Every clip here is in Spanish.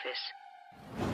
office.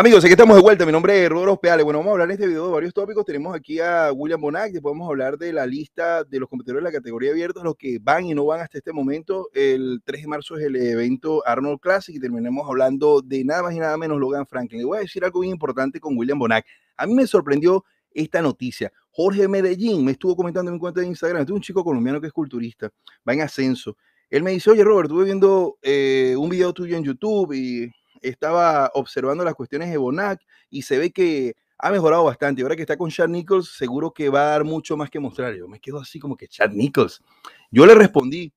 Amigos, aquí estamos de vuelta. Mi nombre es Rodolfo Peale. Bueno, vamos a hablar en este video de varios tópicos. Tenemos aquí a William Bonac, vamos podemos hablar de la lista de los competidores de la categoría abierta, los que van y no van hasta este momento. El 3 de marzo es el evento Arnold Classic y terminemos hablando de nada más y nada menos Logan Franklin. Le voy a decir algo bien importante con William Bonac. A mí me sorprendió esta noticia. Jorge Medellín me estuvo comentando en mi cuenta de Instagram. Este es un chico colombiano que es culturista, va en ascenso. Él me dice, oye Robert, estuve viendo eh, un video tuyo en YouTube y estaba observando las cuestiones de Bonac y se ve que ha mejorado bastante. Ahora que está con Chad Nichols, seguro que va a dar mucho más que mostrar. Yo me quedo así como que Chad Nichols. Yo le respondí,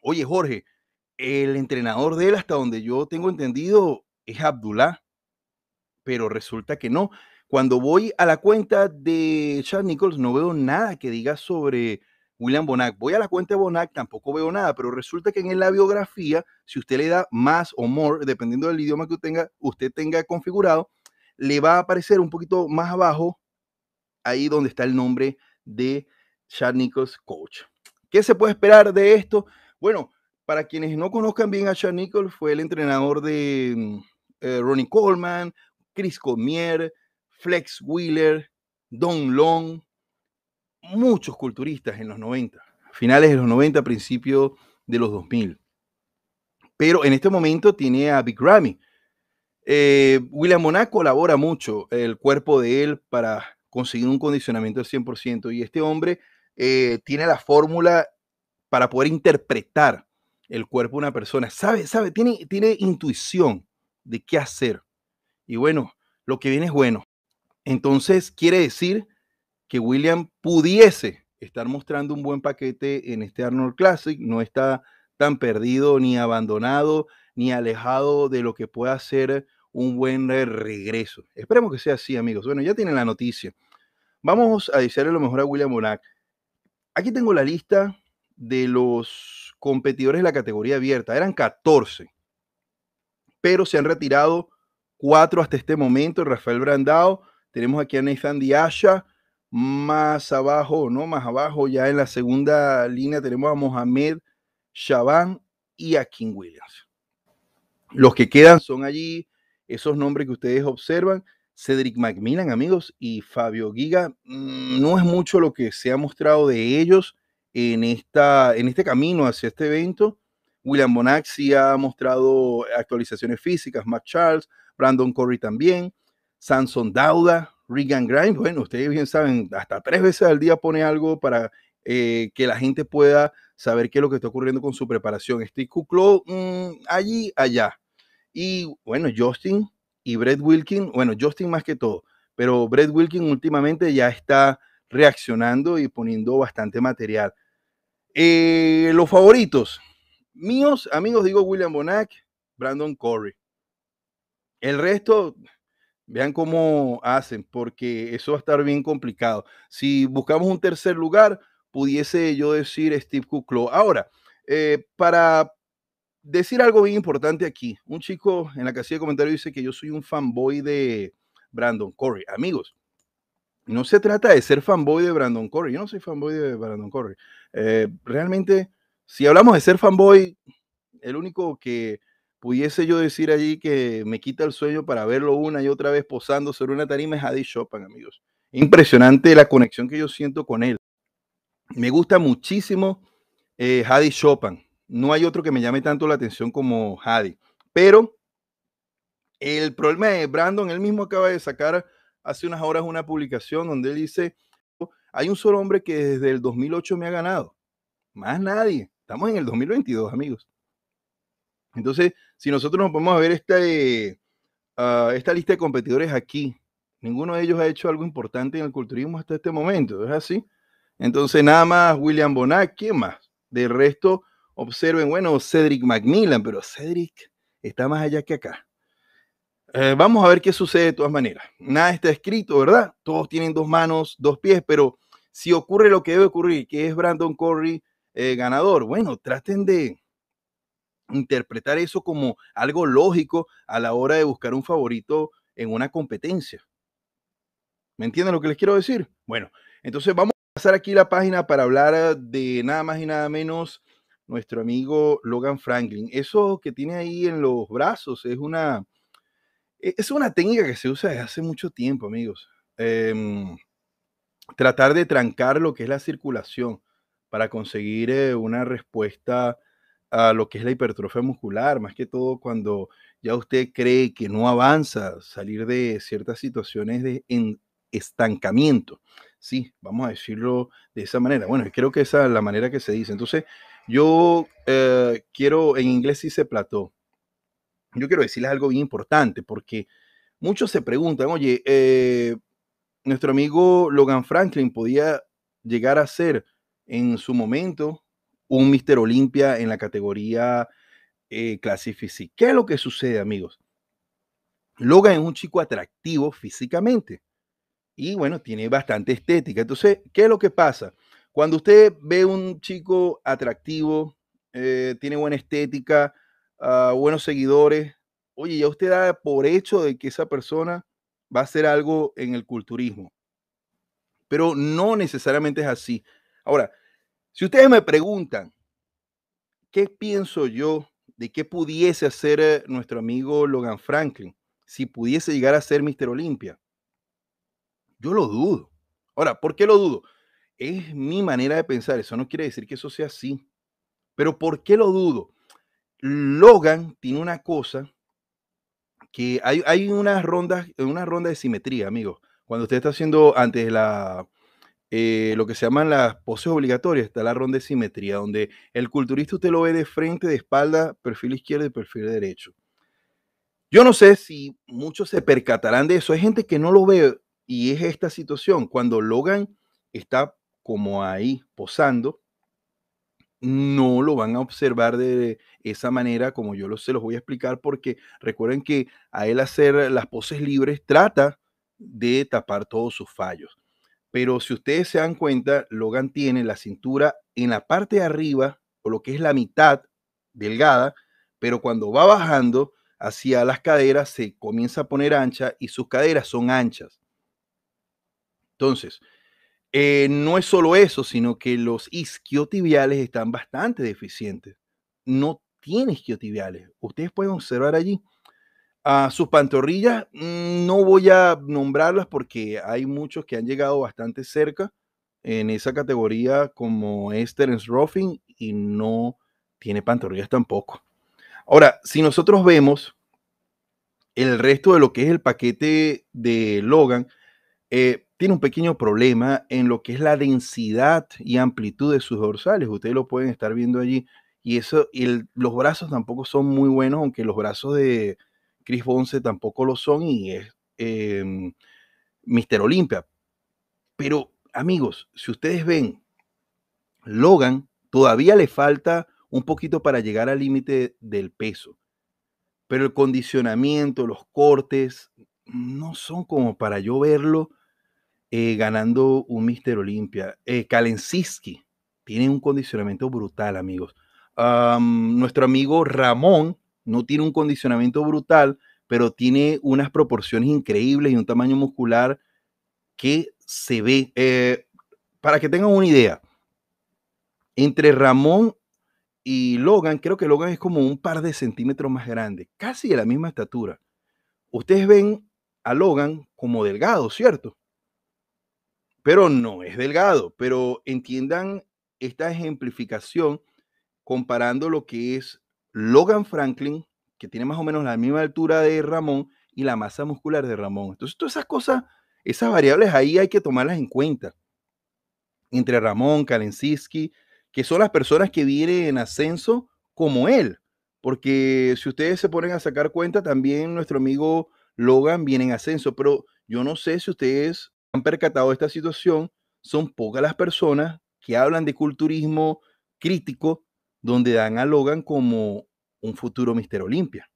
oye Jorge, el entrenador de él, hasta donde yo tengo entendido, es Abdullah, pero resulta que no. Cuando voy a la cuenta de Chad Nichols, no veo nada que diga sobre William Bonac. Voy a la cuenta de Bonac, tampoco veo nada, pero resulta que en la biografía, si usted le da más o more, dependiendo del idioma que tenga, usted tenga configurado, le va a aparecer un poquito más abajo, ahí donde está el nombre de Chad Nichols Coach. ¿Qué se puede esperar de esto? Bueno, para quienes no conozcan bien a Chad Nichols, fue el entrenador de mm, eh, Ronnie Coleman, Chris Comier, Flex Wheeler, Don Long, muchos culturistas en los 90, finales de los 90, principios de los 2000. Pero en este momento tiene a Big Ramy. Eh, William Monaco colabora mucho el cuerpo de él para conseguir un condicionamiento al 100% y este hombre eh, tiene la fórmula para poder interpretar el cuerpo de una persona. Sabe, sabe, tiene, tiene intuición de qué hacer. Y bueno, lo que viene es bueno. Entonces, quiere decir que William pudiese estar mostrando un buen paquete en este Arnold Classic, no está tan perdido ni abandonado ni alejado de lo que pueda ser un buen regreso. Esperemos que sea así, amigos. Bueno, ya tienen la noticia. Vamos a decirle lo mejor a William Bonac. Aquí tengo la lista de los competidores de la categoría abierta. Eran 14, pero se han retirado cuatro hasta este momento. Rafael Brandao, tenemos aquí a Nathan Diasha, más abajo, ¿no? Más abajo, ya en la segunda línea tenemos a Mohamed, Shaban y a King Williams. Los que quedan son allí esos nombres que ustedes observan. Cedric McMillan amigos, y Fabio Giga. Mm, no es mucho lo que se ha mostrado de ellos en, esta, en este camino hacia este evento. William Bonacci ha mostrado actualizaciones físicas, Matt Charles, Brandon Corey también, Samson Dauda, Regan Grimes, bueno, ustedes bien saben, hasta tres veces al día pone algo para eh, que la gente pueda saber qué es lo que está ocurriendo con su preparación. Steve Kuklo, mm, allí, allá. Y bueno, Justin y Brett Wilkin, bueno, Justin más que todo, pero Brett Wilkin últimamente ya está reaccionando y poniendo bastante material. Eh, los favoritos míos, amigos, digo William Bonac, Brandon Corey. El resto, Vean cómo hacen, porque eso va a estar bien complicado. Si buscamos un tercer lugar, pudiese yo decir Steve Kuklo. Ahora, eh, para decir algo bien importante aquí, un chico en la casilla de comentarios dice que yo soy un fanboy de Brandon Corey. Amigos, no se trata de ser fanboy de Brandon Corey. Yo no soy fanboy de Brandon Corey. Eh, realmente, si hablamos de ser fanboy, el único que pudiese yo decir allí que me quita el sueño para verlo una y otra vez posando sobre una tarima es Adi Chopin, amigos. Impresionante la conexión que yo siento con él. Me gusta muchísimo eh, Chopin. No hay otro que me llame tanto la atención como Hadi. Pero el problema es Brandon, él mismo acaba de sacar hace unas horas una publicación donde él dice, hay un solo hombre que desde el 2008 me ha ganado. Más nadie. Estamos en el 2022, amigos. Entonces, si nosotros nos podemos a ver esta, eh, ah, esta lista de competidores aquí, ninguno de ellos ha hecho algo importante en el culturismo hasta este momento, ¿es así? Entonces, nada más William Bonac, ¿quién más? Del resto, observen, bueno, Cedric Macmillan, pero Cedric está más allá que acá. Eh, vamos a ver qué sucede de todas maneras. Nada está escrito, ¿verdad? Todos tienen dos manos, dos pies, pero si ocurre lo que debe ocurrir, que es Brandon Curry eh, ganador, bueno, traten de interpretar eso como algo lógico a la hora de buscar un favorito en una competencia. ¿Me entienden lo que les quiero decir? Bueno, entonces vamos a pasar aquí la página para hablar ah, de nada más y nada menos nuestro amigo Logan Franklin. Eso que tiene ahí en los brazos es una, e, es una técnica que se usa desde hace mucho tiempo, amigos. Em, tratar de trancar lo que es la circulación para conseguir eh, una respuesta a lo que es la hipertrofia muscular, más que todo cuando ya usted cree que no avanza, salir de ciertas situaciones de estancamiento. Sí, vamos a decirlo de esa manera. Bueno, creo que esa es la manera que se dice. Entonces, yo eh, quiero, en inglés se plató. Yo quiero decirles algo bien importante porque muchos se preguntan, oye, eh, nuestro amigo Logan Franklin podía llegar a ser en su momento un Mister Olimpia en la categoría eh, ¿Qué es lo que sucede, amigos? Logan es un chico atractivo físicamente y bueno, tiene bastante estética. Entonces, ¿qué es lo que pasa? Cuando usted ve un chico atractivo, eh, tiene buena estética, ah, buenos seguidores, oye, ya usted da por hecho de que esa persona va a hacer algo en el culturismo. Pero no necesariamente es así. Ahora, si ustedes me preguntan, ¿qué pienso yo de qué pudiese hacer eh, nuestro amigo Logan Franklin si pudiese llegar a ser Mr. Olimpia? Yo lo dudo. Ahora, ¿por qué lo dudo? Es mi manera de pensar, eso no quiere decir que eso sea así. Pero ¿por qué lo dudo? Logan tiene una cosa que hay, hay unas rondas, una ronda de simetría, amigos. Cuando usted está haciendo antes la eh, lo que se llaman las poses obligatorias, está la ronda de simetría, donde el culturista usted lo ve de frente, de espalda, perfil izquierdo y perfil derecho. Yo no sé si muchos se percatarán de eso. Hay gente que no lo ve y es esta situación. Cuando Logan está como ahí posando, no lo van a observar de esa manera como yo se los voy a explicar porque recuerden que a él hacer las poses libres trata de tapar todos sus fallos. Pero si ustedes se dan cuenta, Logan tiene la cintura en la parte de arriba, o lo que es la mitad delgada, pero cuando va bajando hacia las caderas se comienza a poner ancha y sus caderas son anchas. Entonces, eh, no es solo eso, sino que los isquiotibiales están bastante deficientes. No tiene isquiotibiales. Ustedes pueden observar allí a sus pantorrillas, mm, no voy a nombrarlas porque hay muchos que han llegado bastante cerca en esa categoría como Esther en Ruffin y no tiene pantorrillas tampoco. Ahora, si nosotros vemos el resto de lo que es el paquete de Logan, eh, tiene un pequeño problema en lo que es la densidad y amplitud de sus dorsales. Ustedes lo pueden estar viendo allí. Y eso, y los brazos tampoco son muy buenos, aunque los brazos de, Chris Bonce tampoco lo son y es em, Mister Olimpia. Pero amigos, si ustedes ven, Logan todavía le falta un poquito para llegar al límite del peso. Pero el condicionamiento, los cortes, no son como para yo verlo eh, ganando un Mister Olimpia. Eh, Kalensiski tiene un condicionamiento brutal, amigos. nuestro amigo Ramón no tiene un condicionamiento brutal, pero tiene unas proporciones increíbles y un tamaño muscular que se ve. Eh, para que tengan una idea, entre Ramón y Logan, creo que Logan es como un par de centímetros más grande, casi de la misma estatura. Ustedes ven a Logan como delgado, ¿cierto? Pero no es delgado, pero entiendan esta ejemplificación comparando lo que es Logan Franklin, que tiene más o menos la misma altura de Ramón y la masa muscular de Ramón. Entonces, todas esas cosas, esas variables ahí hay que tomarlas en cuenta. Entre Ramón, Kalensky, que son las personas que vienen en ascenso como él. Porque si ustedes se ponen a sacar cuenta, también nuestro amigo Logan viene en ascenso. Pero yo no sé si ustedes han percatado esta situación. Son pocas las personas que hablan de culturismo crítico, donde dan a Logan como un futuro Mister Olimpia.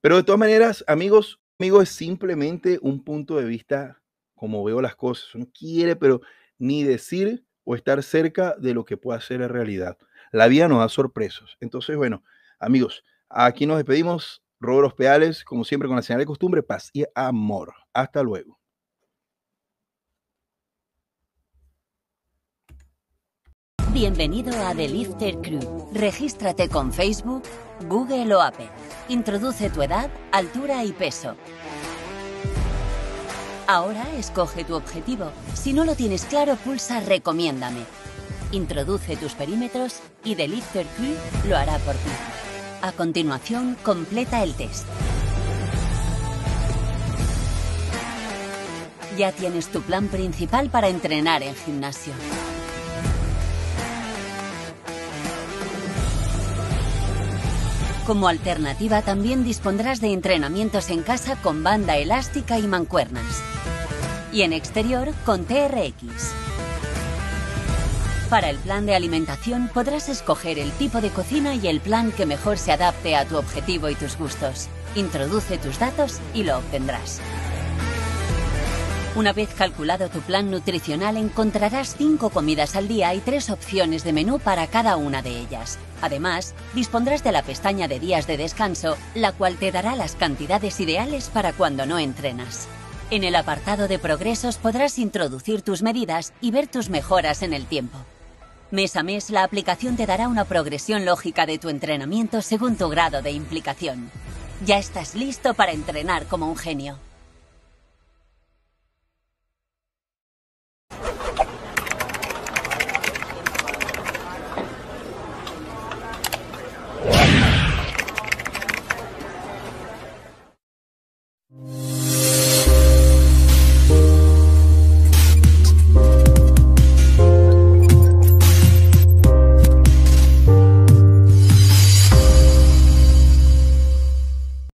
Pero de todas maneras, amigos, amigo es simplemente un punto de vista como veo las cosas. Uno quiere, pero ni decir o estar cerca de lo que pueda ser la realidad. La vida nos da sorpresos. Entonces, bueno, amigos, aquí nos despedimos. Robros Peales, como siempre, con la señal de costumbre, paz y amor. Hasta luego. Bienvenido a The Lifter Crew. Regístrate con Facebook, Google o Apple. Introduce tu edad, altura y peso. Ahora escoge tu objetivo. Si no lo tienes claro, pulsa Recomiéndame. Introduce tus perímetros y The Lifter Crew lo hará por ti. A continuación, completa el test. Ya tienes tu plan principal para entrenar en gimnasio. Como alternativa también dispondrás de entrenamientos en casa con banda elástica y mancuernas. Y en exterior con TRX. Para el plan de alimentación podrás escoger el tipo de cocina y el plan que mejor se adapte a tu objetivo y tus gustos. Introduce tus datos y lo obtendrás. Una vez calculado tu plan nutricional encontrarás 5 comidas al día y 3 opciones de menú para cada una de ellas. Además, dispondrás de la pestaña de días de descanso, la cual te dará las cantidades ideales para cuando no entrenas. En el apartado de progresos podrás introducir tus medidas y ver tus mejoras en el tiempo. Mes a mes, la aplicación te dará una progresión lógica de tu entrenamiento según tu grado de implicación. Ya estás listo para entrenar como un genio.